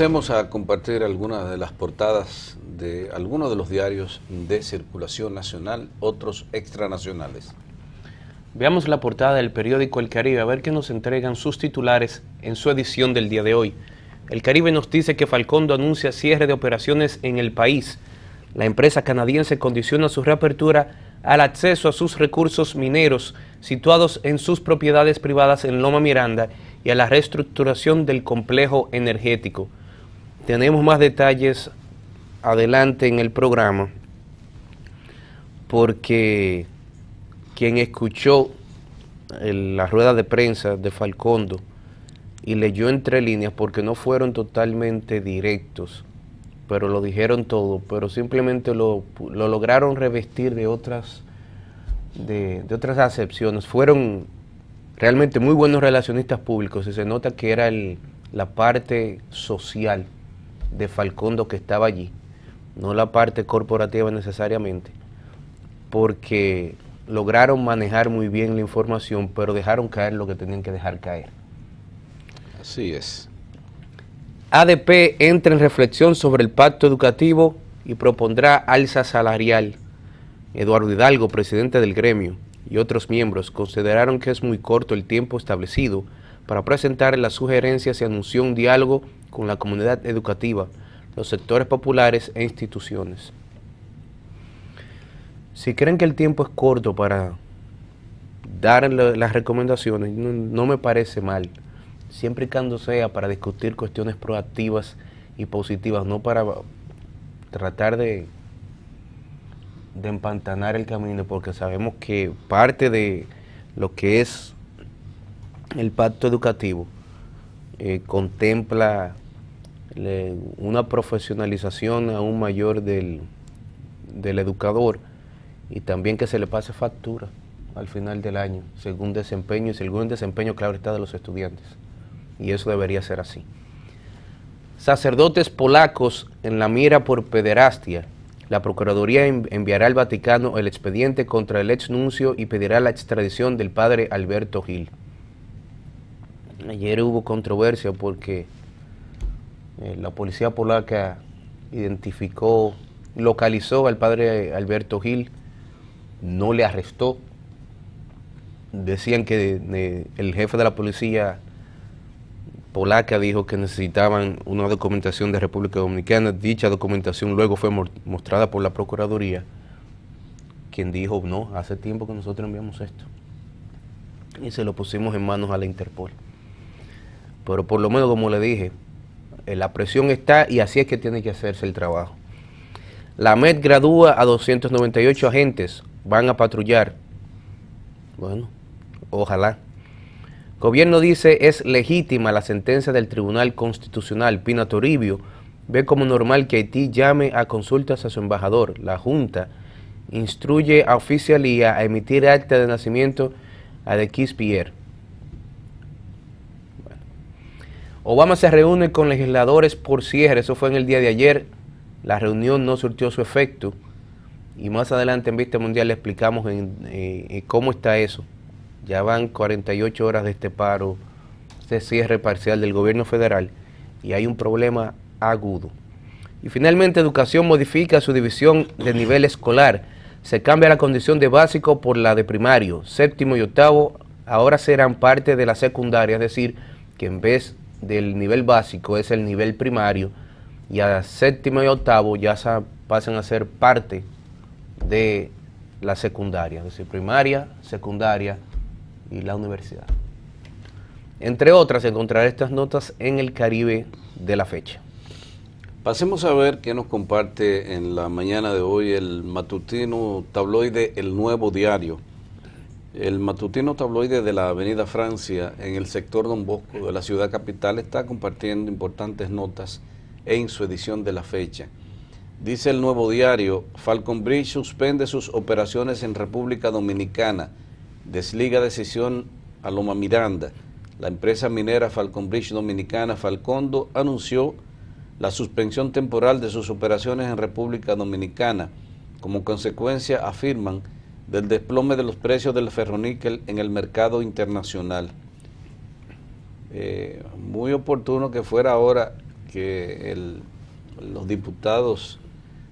Pasemos a compartir algunas de las portadas de algunos de los diarios de circulación nacional, otros extranacionales. Veamos la portada del periódico El Caribe, a ver qué nos entregan sus titulares en su edición del día de hoy. El Caribe nos dice que Falcondo anuncia cierre de operaciones en el país. La empresa canadiense condiciona su reapertura al acceso a sus recursos mineros situados en sus propiedades privadas en Loma Miranda y a la reestructuración del complejo energético. Tenemos más detalles adelante en el programa, porque quien escuchó eh, la rueda de prensa de Falcondo y leyó entre líneas, porque no fueron totalmente directos, pero lo dijeron todo, pero simplemente lo, lograron revestir de otras, de, otras acepciones. Fueron realmente muy buenos relacionistas públicos y se nota que era la parte social de Falcondo que estaba allí, no la parte corporativa necesariamente, porque lograron manejar muy bien la información, pero dejaron caer lo que tenían que dejar caer. Así es. ADP entra en reflexión sobre el pacto educativo y propondrá alza salarial. Eduardo Hidalgo, presidente del gremio, y otros miembros consideraron que es muy corto el tiempo establecido para presentar las sugerencias y anunció un diálogo con la comunidad educativa, los sectores populares e instituciones. Si creen que el tiempo es corto para dar las recomendaciones, no, me parece mal, siempre y cuando sea para discutir cuestiones proactivas y positivas, no para tratar de, de empantanar el camino, porque sabemos que parte de lo que es el pacto educativo eh, contempla una profesionalización aún mayor del, educador y también que se le pase factura al final del año, según desempeño y según desempeño, claro está, de los estudiantes. Y eso debería ser así. Sacerdotes polacos en la mira por pederastia. La Procuraduría enviará al Vaticano el expediente contra el ex nuncio y pedirá la extradición del padre Alberto Gil. Ayer hubo controversia porque eh, la policía polaca identificó, localizó al padre Alberto Gil, no le arrestó. Decían que eh, el jefe de la policía polaca dijo que necesitaban una documentación de República Dominicana. Dicha documentación luego fue mostrada por la Procuraduría, quien dijo, no, hace tiempo que nosotros enviamos esto. Y se lo pusimos en manos a la Interpol. Pero por lo menos, como le dije, eh, la presión está y así es que tiene que hacerse el trabajo. La MED gradúa a 298 agentes, van a patrullar. Bueno, ojalá. Gobierno dice es legítima la sentencia del Tribunal Constitucional. Pina Toribio ve como normal que Haití llame a consultas a su embajador. La Junta instruye a Oficialía a emitir acta de nacimiento a De Pierre. Obama se reúne con legisladores por cierre, eso fue en el día de ayer. La reunión no surtió su efecto. Y más adelante en Vista Mundial le explicamos eh, eh, cómo está eso. Ya van 48 horas de este paro, de este cierre parcial del gobierno federal y hay un problema agudo. Y finalmente, educación modifica su división de nivel escolar. Se cambia la condición de básico por la de primario. Séptimo y octavo ahora serán parte de la secundaria, es decir, que en vez del nivel básico es el nivel primario y a séptimo y octavo ya pasan a ser parte de la secundaria, es decir, primaria, secundaria y la universidad. Entre otras, encontrar estas notas en el Caribe de la fecha. Pasemos a ver qué nos comparte en la mañana de hoy el matutino tabloide El Nuevo Diario. El matutino tabloide de la Avenida Francia, en el sector Don Bosco de la ciudad capital, está compartiendo importantes notas en su edición de la fecha. Dice el nuevo diario, Falcon Bridge suspende sus operaciones en República Dominicana, desliga decisión a Loma Miranda. La empresa minera Falcon Bridge Dominicana Falcondo anunció la suspensión temporal de sus operaciones en República Dominicana. Como consecuencia, afirman, del desplome de los precios del ferroníquel en el mercado internacional. Eh, muy oportuno que fuera ahora que los diputados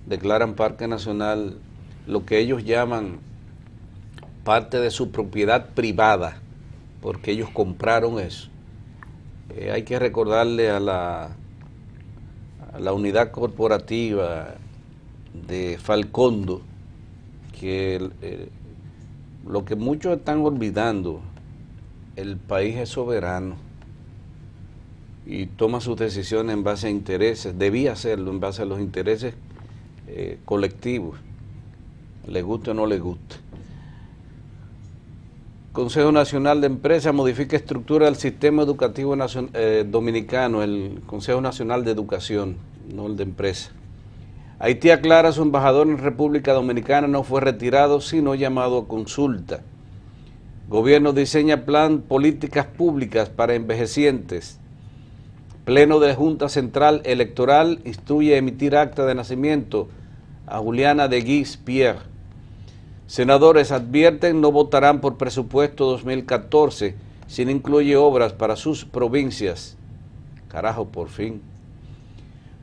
declaran parque nacional lo que ellos llaman parte de su propiedad privada, porque ellos compraron eso. Eh, hay que recordarle a la, a la unidad corporativa de Falcondo, que lo que muchos están olvidando, el país es soberano y toma sus decisiones en base a intereses, debía hacerlo en base a los intereses eh, colectivos, le guste o no le guste. Consejo Nacional de Empresas modifica estructura del sistema educativo eh, dominicano, el Consejo Nacional de Educación, no el de Empresas. Haití aclara su embajador en República Dominicana no fue retirado, sino llamado a consulta. Gobierno diseña plan políticas públicas para envejecientes. Pleno de Junta Central Electoral instruye emitir acta de nacimiento a Juliana de Guis Pierre. Senadores advierten no votarán por presupuesto 2014 si no incluye obras para sus provincias. Carajo, por fin.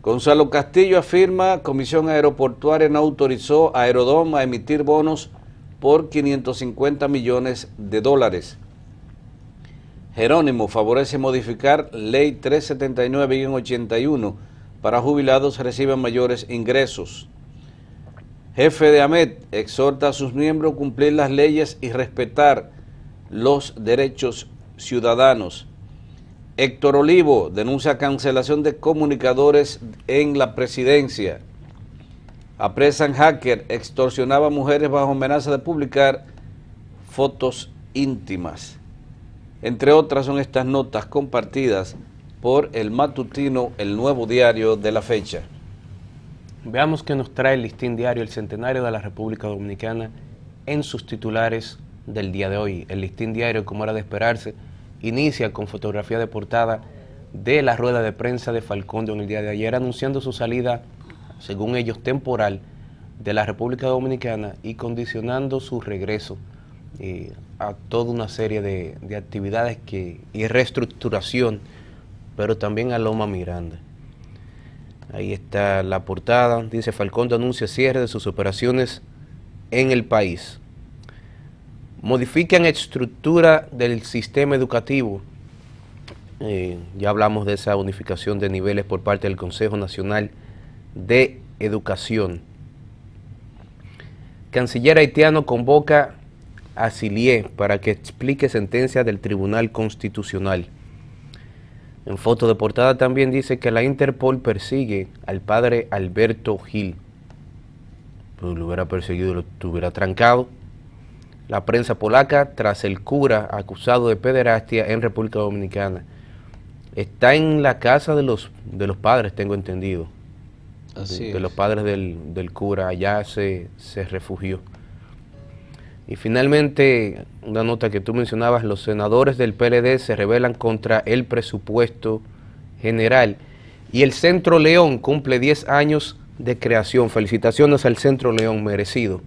Gonzalo Castillo afirma, Comisión Aeroportuaria no autorizó a Aerodom a emitir bonos por 550 millones de dólares. Jerónimo favorece modificar Ley 379-81 para jubilados reciban mayores ingresos. Jefe de AMET exhorta a sus miembros cumplir las leyes y respetar los derechos ciudadanos. Héctor Olivo denuncia cancelación de comunicadores en la presidencia. Apresan hacker, extorsionaba mujeres bajo amenaza de publicar fotos íntimas. Entre otras son estas notas compartidas por el matutino El Nuevo Diario de la fecha. Veamos qué nos trae el listín diario El Centenario de la República Dominicana en sus titulares del día de hoy. El listín diario, como era de esperarse, inicia con fotografía de portada de la rueda de prensa de Falcón en el día de ayer, anunciando su salida, según ellos, temporal de la República Dominicana y condicionando su regreso eh, a toda una serie de, actividades que, y reestructuración, pero también a Loma Miranda. Ahí está la portada, dice Falcón anuncia cierre de sus operaciones en el país modifican estructura del sistema educativo. Eh, ya hablamos de esa unificación de niveles por parte del Consejo Nacional de Educación. Canciller haitiano convoca a Silié para que explique sentencia del Tribunal Constitucional. En foto de portada también dice que la Interpol persigue al padre Alberto Gil. Pues lo hubiera perseguido, lo hubiera trancado la prensa polaca tras el cura acusado de pederastia en República Dominicana. Está en la casa de los, de los padres, tengo entendido. de, los padres del, cura, allá se, se refugió. Y finalmente, una nota que tú mencionabas, los senadores del PLD se rebelan contra el presupuesto general. Y el Centro León cumple 10 años de creación. Felicitaciones al Centro León, merecido.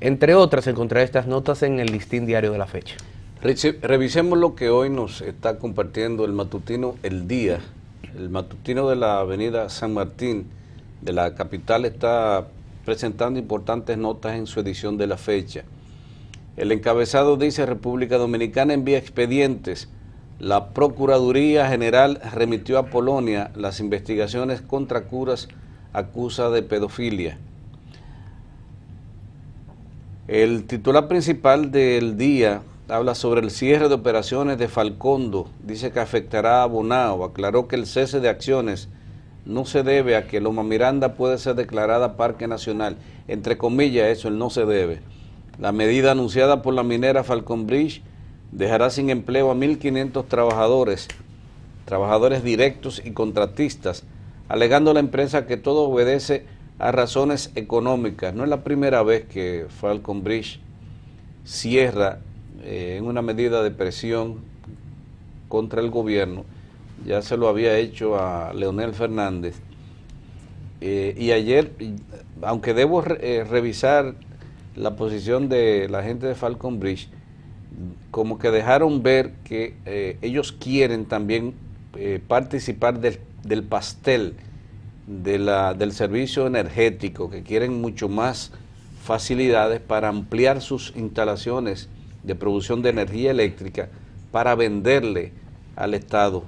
Entre otras, encontrar estas notas en el listín diario de la fecha. revisemos lo que hoy nos está compartiendo el matutino El Día. El matutino de la avenida San Martín de la capital está presentando importantes notas en su edición de la fecha. El encabezado dice República Dominicana envía expedientes. La Procuraduría General remitió a Polonia las investigaciones contra curas acusa de pedofilia. El titular principal del día habla sobre el cierre de operaciones de Falcondo, dice que afectará a Bonao, aclaró que el cese de acciones no se debe a que Loma Miranda puede ser declarada Parque Nacional, entre comillas eso, no se debe. La medida anunciada por la minera Falcon Bridge dejará sin empleo a 1.500 trabajadores, trabajadores directos y contratistas, alegando a la empresa que todo obedece a razones económicas. No es la primera vez que Falcon Bridge cierra eh, en una medida de presión contra el gobierno. Ya se lo había hecho a Leonel Fernández. Eh, y ayer, aunque debo eh, revisar la posición de la gente de Falcon Bridge, como que dejaron ver que ellos quieren también participar del, del pastel de la, del servicio energético, que quieren mucho más facilidades para ampliar sus instalaciones de producción de energía eléctrica para venderle al Estado.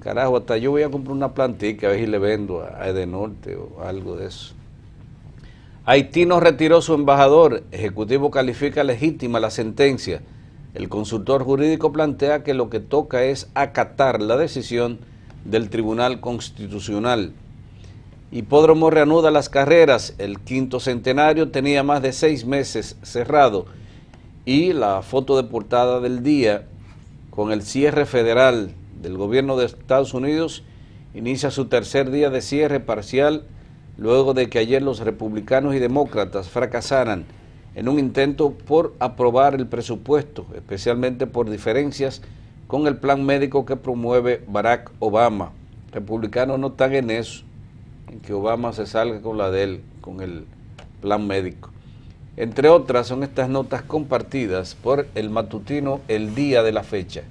Carajo, hasta yo voy a comprar una plantita a ver si le vendo a Edenorte o algo de eso. Haití no retiró su embajador. Ejecutivo califica legítima la sentencia. El consultor jurídico plantea que lo que toca es acatar la decisión del Tribunal Constitucional. Hipódromo reanuda las carreras. El quinto centenario tenía más de seis meses cerrado. Y la foto de portada del día con el cierre federal del gobierno de Estados Unidos inicia su tercer día de cierre parcial luego de que ayer los republicanos y demócratas fracasaran en un intento por aprobar el presupuesto, especialmente por diferencias con el plan médico que promueve Barack Obama. Republicanos no están en eso que Obama se salga con la de él, con el plan médico. Entre otras son estas notas compartidas por el matutino el día de la fecha.